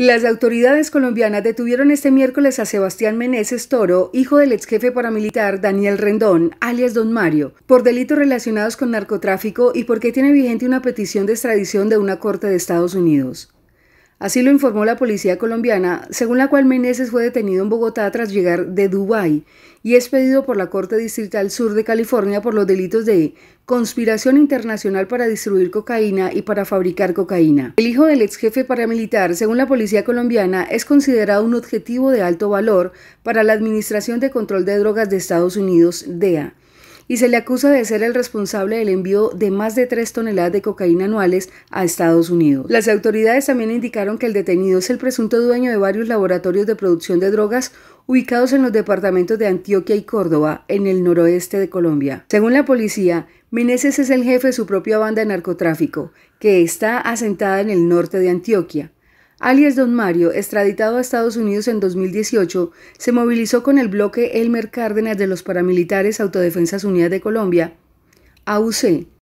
Las autoridades colombianas detuvieron este miércoles a Sebastián Meneses Toro, hijo del ex jefe paramilitar Daniel Rendón, alias Don Mario, por delitos relacionados con narcotráfico y porque tiene vigente una petición de extradición de una corte de Estados Unidos. Así lo informó la policía colombiana, según la cual Meneses fue detenido en Bogotá tras llegar de Dubái y es pedido por la Corte Distrital Sur de California por los delitos de conspiración internacional para distribuir cocaína y para fabricar cocaína. El hijo del ex jefe paramilitar, según la policía colombiana, es considerado un objetivo de alto valor para la Administración de Control de Drogas de Estados Unidos, DEA y se le acusa de ser el responsable del envío de más de tres toneladas de cocaína anuales a Estados Unidos. Las autoridades también indicaron que el detenido es el presunto dueño de varios laboratorios de producción de drogas ubicados en los departamentos de Antioquia y Córdoba, en el noroeste de Colombia. Según la policía, Meneses es el jefe de su propia banda de narcotráfico, que está asentada en el norte de Antioquia alias Don Mario, extraditado a Estados Unidos en 2018, se movilizó con el bloque Elmer Cárdenas de los paramilitares Autodefensas Unidas de Colombia, AUC,